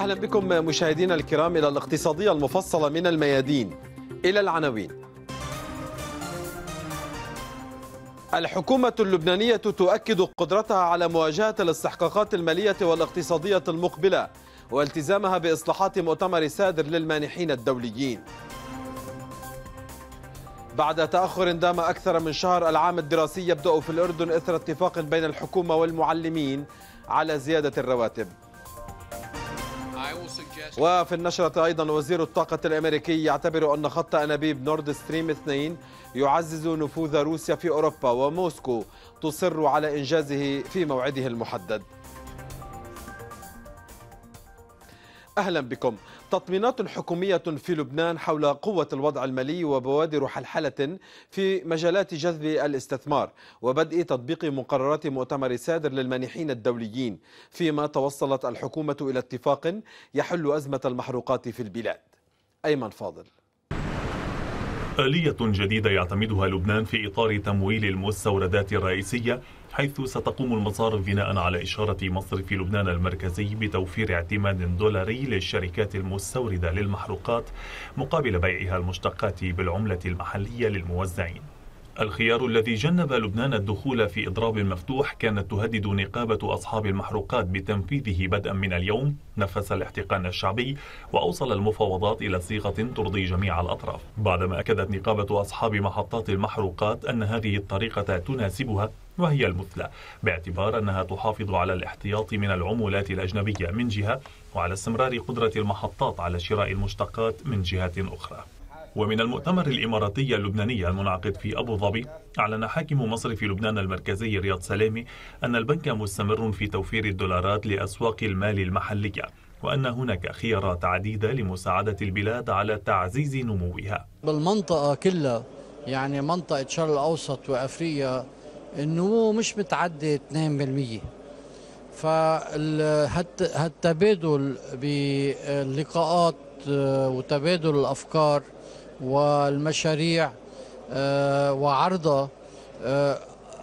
أهلا بكم مشاهدينا الكرام إلى الاقتصادية المفصلة من الميادين إلى العناوين الحكومة اللبنانية تؤكد قدرتها على مواجهة الاستحقاقات المالية والاقتصادية المقبلة والتزامها بإصلاحات مؤتمر سادر للمانحين الدوليين بعد تأخر دام أكثر من شهر العام الدراسي يبدأ في الأردن إثر اتفاق بين الحكومة والمعلمين على زيادة الرواتب وفي النشرة أيضا وزير الطاقة الأمريكي يعتبر أن خط أنابيب نورد ستريم 2 يعزز نفوذ روسيا في أوروبا وموسكو تصر على إنجازه في موعده المحدد أهلا بكم تطمينات حكومية في لبنان حول قوة الوضع المالي وبوادر حلحلة في مجالات جذب الاستثمار وبدء تطبيق مقررات مؤتمر سادر للمانحين الدوليين فيما توصلت الحكومة إلى اتفاق يحل أزمة المحروقات في البلاد أيمن فاضل آلية جديدة يعتمدها لبنان في إطار تمويل المستوردات الرئيسية حيث ستقوم المصارف بناء على إشارة مصرف لبنان المركزي بتوفير اعتماد دولاري للشركات المستوردة للمحروقات مقابل بيعها المشتقات بالعملة المحلية للموزعين الخيار الذي جنب لبنان الدخول في إضراب مفتوح كانت تهدد نقابة أصحاب المحروقات بتنفيذه بدءا من اليوم نفس الاحتقان الشعبي وأوصل المفاوضات إلى صيغة ترضي جميع الأطراف بعدما أكدت نقابة أصحاب محطات المحروقات أن هذه الطريقة تناسبها وهي المثلى باعتبار أنها تحافظ على الاحتياط من العمولات الأجنبية من جهة وعلى استمرار قدرة المحطات على شراء المشتقات من جهة أخرى ومن المؤتمر الإماراتي اللبناني المنعقد في أبو ظبي أعلن حاكم مصر في لبنان المركزي رياض سلامي أن البنك مستمر في توفير الدولارات لأسواق المال المحلية وأن هناك خيارات عديدة لمساعدة البلاد على تعزيز نموها بالمنطقة كلها يعني منطقة شرق الأوسط وأفريقيا النمو مش متعدي 2% فالتبادل باللقاءات آه، وتبادل الأفكار والمشاريع آه، وعرضها آه،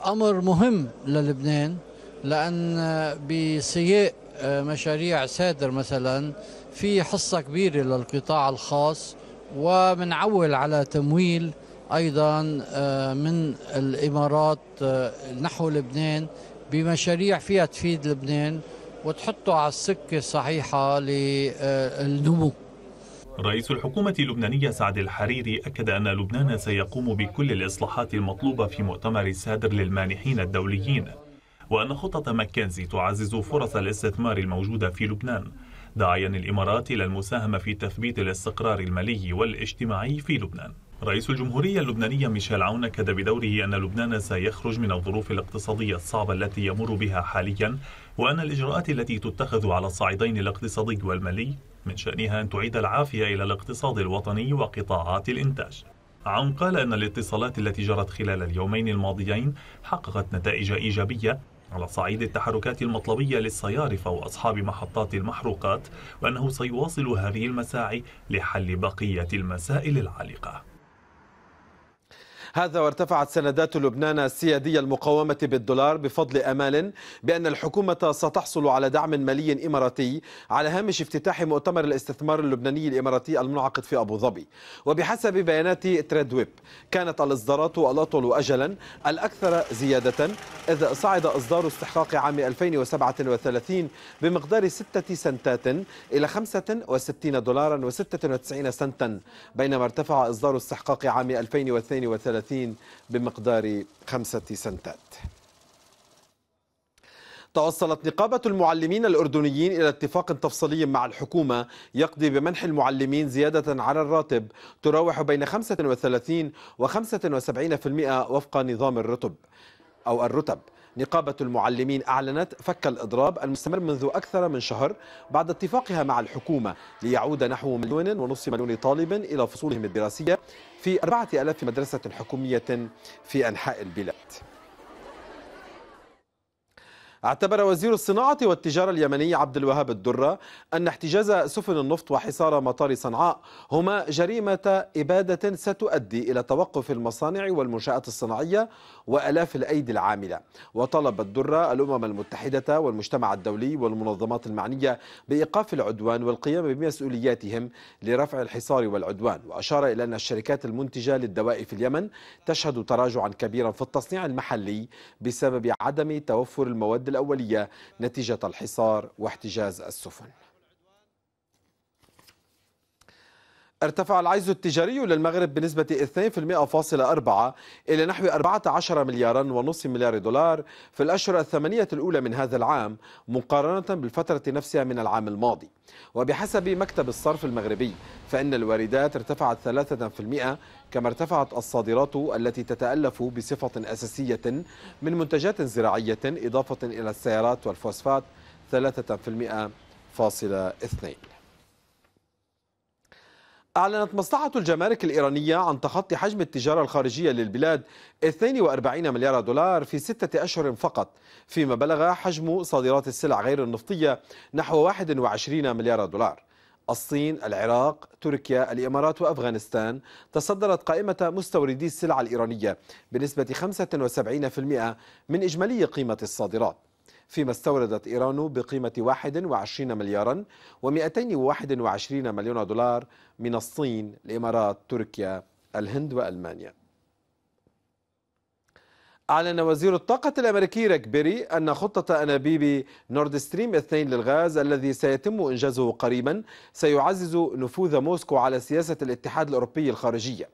أمر مهم للبنان لأن بسياق آه، مشاريع سادر مثلا في حصة كبيرة للقطاع الخاص ومنعول على تمويل أيضا من الإمارات نحو لبنان بمشاريع فيها تفيد لبنان وتحطه على السكة الصحيحة للنمو رئيس الحكومة اللبنانية سعد الحريري أكد أن لبنان سيقوم بكل الإصلاحات المطلوبة في مؤتمر سادر للمانحين الدوليين وأن خطة مكنزي تعزز فرص الاستثمار الموجودة في لبنان داعيا الإمارات إلى المساهمة في تثبيت الاستقرار المالي والاجتماعي في لبنان رئيس الجمهورية اللبنانية ميشيل عون أكد بدوره أن لبنان سيخرج من الظروف الاقتصادية الصعبة التي يمر بها حاليا وأن الإجراءات التي تتخذ على الصعيدين الاقتصادي والمالي من شأنها أن تعيد العافية إلى الاقتصاد الوطني وقطاعات الإنتاج عون قال أن الاتصالات التي جرت خلال اليومين الماضيين حققت نتائج إيجابية على صعيد التحركات المطلبية للصيارفة وأصحاب محطات المحروقات وأنه سيواصل هذه المساعي لحل بقية المسائل العالقة هذا وارتفعت سندات لبنان السيادية المقاومة بالدولار بفضل أمال بأن الحكومة ستحصل على دعم مالي إماراتي على هامش افتتاح مؤتمر الاستثمار اللبناني الإماراتي المنعقد في أبو ظبي وبحسب بيانات تريدويب كانت الإصدارات الأطول أجلا الأكثر زيادة إذ صعد إصدار استحقاق عام 2037 بمقدار 6 سنتات إلى 65 دولارا و96 سنتا بينما ارتفع إصدار استحقاق عام 2032 30 بمقدار خمسة سنتات توصلت نقابة المعلمين الأردنيين إلى اتفاق تفصيلي مع الحكومة يقضي بمنح المعلمين زيادة على الراتب تراوح بين 35 و 75% وفق نظام الرتب أو الرتب نقابة المعلمين أعلنت فك الإضراب المستمر منذ أكثر من شهر بعد اتفاقها مع الحكومة ليعود نحو مليون ونصف مليون طالب إلى فصولهم الدراسية في 4000 مدرسة حكومية في أنحاء البلاد اعتبر وزير الصناعة والتجارة اليمني عبد الوهاب الدرة أن احتجاز سفن النفط وحصار مطار صنعاء هما جريمة إبادة ستؤدي إلى توقف المصانع والمنشآت الصناعية وألاف الأيدي العاملة وطلب الدرة الأمم المتحدة والمجتمع الدولي والمنظمات المعنية بإيقاف العدوان والقيام بمسؤولياتهم لرفع الحصار والعدوان وأشار إلى أن الشركات المنتجة للدواء في اليمن تشهد تراجعا كبيرا في التصنيع المحلي بسبب عدم توفر المواد الأولية نتيجة الحصار واحتجاز السفن ارتفع العجز التجاري للمغرب بنسبة 2.4 إلى نحو 14 مليارا ونصف مليار دولار في الأشهر الثمانية الأولى من هذا العام مقارنة بالفترة نفسها من العام الماضي وبحسب مكتب الصرف المغربي فإن الواردات ارتفعت 3% كما ارتفعت الصادرات التي تتألف بصفة أساسية من منتجات زراعية إضافة إلى السيارات والفوسفات 3.2 أعلنت مصلحة الجمارك الإيرانية عن تخطي حجم التجارة الخارجية للبلاد 42 مليار دولار في ستة أشهر فقط فيما بلغ حجم صادرات السلع غير النفطية نحو 21 مليار دولار الصين، العراق، تركيا، الإمارات وأفغانستان تصدرت قائمة مستوردي السلع الإيرانية بنسبة 75% من إجمالي قيمة الصادرات فيما استوردت إيران بقيمة 21 مليارا و221 مليون دولار من الصين الإمارات تركيا الهند وألمانيا أعلن وزير الطاقة الأمريكي ريك بيري أن خطة أنابيب نورد ستريم 2 للغاز الذي سيتم إنجازه قريبا سيعزز نفوذ موسكو على سياسة الاتحاد الأوروبي الخارجية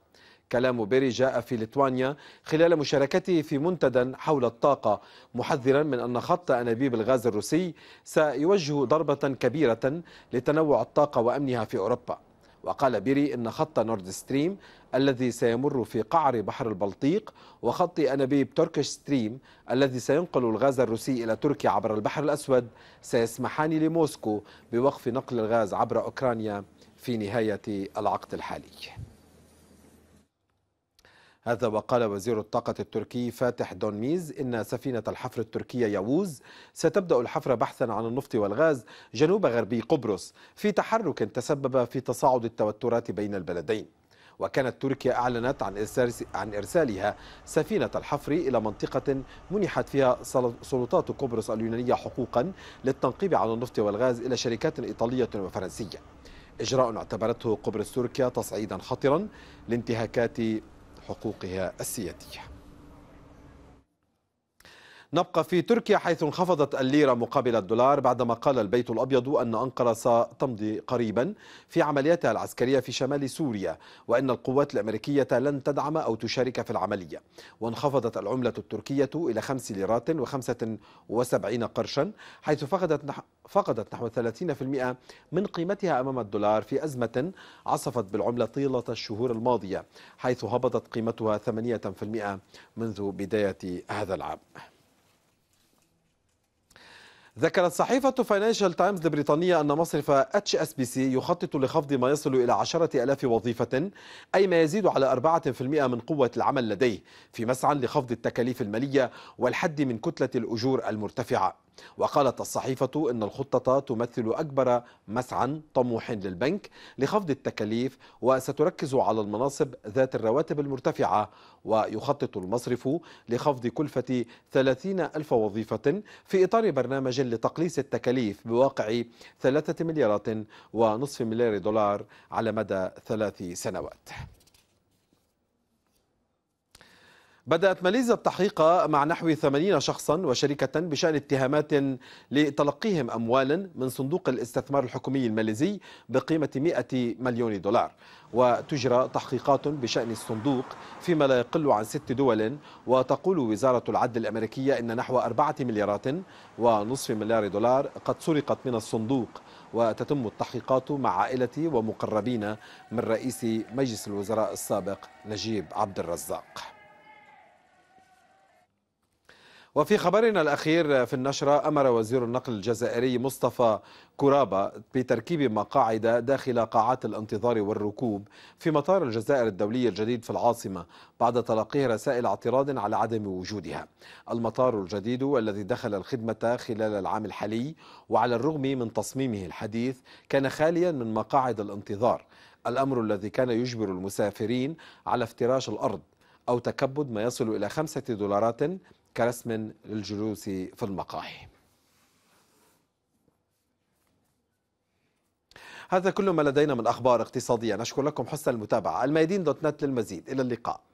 كلام بيري جاء في ليتوانيا خلال مشاركته في منتدى حول الطاقة محذرا من أن خط أنابيب الغاز الروسي سيوجه ضربة كبيرة لتنوع الطاقة وأمنها في أوروبا وقال بيري إن خط نورد ستريم الذي سيمر في قعر بحر البلطيق وخط أنابيب تركش ستريم الذي سينقل الغاز الروسي إلى تركيا عبر البحر الأسود سيسمحان لموسكو بوقف نقل الغاز عبر أوكرانيا في نهاية العقد الحالي هذا وقال وزير الطاقة التركي فاتح دونميز إن سفينة الحفر التركية يووز ستبدأ الحفر بحثا عن النفط والغاز جنوب غربي قبرص في تحرك تسبب في تصاعد التوترات بين البلدين وكانت تركيا أعلنت عن, إرسال عن إرسالها سفينة الحفر إلى منطقة منحت فيها سلطات قبرص اليونانية حقوقا للتنقيب عن النفط والغاز إلى شركات إيطالية وفرنسية إجراء اعتبرته قبرص تركيا تصعيدا خطرا لانتهاكات حقوقها السياديه نبقى في تركيا حيث انخفضت الليرة مقابل الدولار بعدما قال البيت الأبيض أن أنقرة ستمضي قريبا في عملياتها العسكرية في شمال سوريا وأن القوات الأمريكية لن تدعم أو تشارك في العملية وانخفضت العملة التركية إلى 5 ليرات و75 قرشا حيث فقدت فقدت نحو 30% من قيمتها أمام الدولار في أزمة عصفت بالعملة طيلة الشهور الماضية حيث هبطت قيمتها 8% منذ بداية هذا العام ذكرت صحيفة فاينانشال تايمز البريطانية أن مصرف اتش اس بي سي يخطط لخفض ما يصل إلى 10000 وظيفة أي ما يزيد على 4% من قوة العمل لديه في مسعى لخفض التكاليف المالية والحد من كتلة الأجور المرتفعة وقالت الصحيفة إن الخطة تمثل أكبر مسعى طموح للبنك لخفض التكاليف وستركز على المناصب ذات الرواتب المرتفعة ويخطط المصرف لخفض كلفة 30 ألف وظيفة في إطار برنامج لتقليص التكاليف بواقع 3 مليارات ونصف مليار دولار على مدى ثلاث سنوات بدأت ماليزيا التحقيق مع نحو 80 شخصا وشركة بشأن اتهامات لتلقيهم أموالا من صندوق الاستثمار الحكومي الماليزي بقيمة 100 مليون دولار وتجرى تحقيقات بشأن الصندوق فيما لا يقل عن ست دول وتقول وزارة العدل الأمريكية أن نحو أربعة مليارات ونصف مليار دولار قد سرقت من الصندوق وتتم التحقيقات مع عائلة ومقربين من رئيس مجلس الوزراء السابق نجيب عبد الرزاق وفي خبرنا الأخير في النشرة أمر وزير النقل الجزائري مصطفى كرابة بتركيب مقاعد داخل قاعات الانتظار والركوب في مطار الجزائر الدولي الجديد في العاصمة بعد تلقيه رسائل اعتراض على عدم وجودها المطار الجديد الذي دخل الخدمة خلال العام الحالي وعلى الرغم من تصميمه الحديث كان خاليا من مقاعد الانتظار الأمر الذي كان يجبر المسافرين على افتراش الأرض أو تكبد ما يصل إلى خمسة دولارات كرسم للجلوس في المقاهي هذا كل ما لدينا من أخبار اقتصادية نشكر لكم حسن المتابعة الميادين دوت نت للمزيد إلى اللقاء